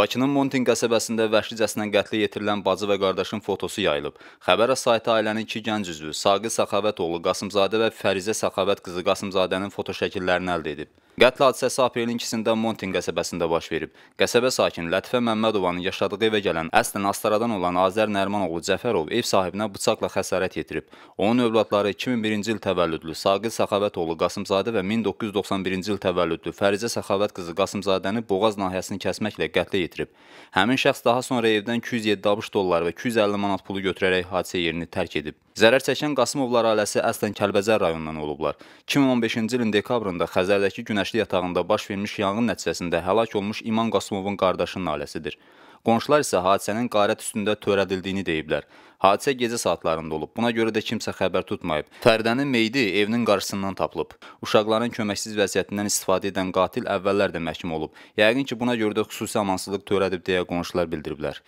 Bakının Montin qəsəbəsində vəhşicəsinə qətlə yetirilən bacı və qardaşın fotosu yayılıb. Xəbərə saytı ailənin iki gənc üzvü, Saqi Səxavət oğlu Qasımzadə və Fərizə Səxavət qızı Qasımzadənin fotoşəkillərini əldə edib. Qətl hadisəsi aprelin 2-sində Montin qəsəbəsində baş verib. Qəsəbə sakini Lətifə Məmmədovanın yaşadığı evə gələn əslən Astaradan olan Azər Nərmanoğlu Cəfərov ev sahibinə bıçaqla xəsarət yetirib. Onun övladları 2001-ci il təvəllüdlü Saqil Səxavətoğlu Qasımzadə və 1991-ci il təvəllüdlü Fərizə Səxavət qızı Qasımzadəni boğaz nahiyəsini kəsməklə qətlə yetirib. Həmin şəxs daha sonra evdən 207 ABŞ dolları və 250 manat pulu götürərək hadisə yerini tərk edib. Zərər çəkən Qasımovlar ailəsi əslən Kəlbəcər rayonundan olublar. 2015-ci ilin dekabrında Xəzərdəki Günəş yaşlı yatağında baş vermiş yanğın nəticəsində həlak olmuş İman Qasımovun qardaşının ailəsidir. Qonşular isə hadisənin qarət üstündə törədildiyini deyiblər. Hadisə gecə saatlarında olub. Buna görə də kimsə xəbər tutmayıb. Fərdənin meyidi evinin qarşısından tapılıb. Uşaqların köməksiz vəziyyətindən istifadə edən qatil əvvəllər də məhkum olub. Yəqin ki, buna görə də xüsusi amansızlıq törədib deyə qonşular bildiriblər.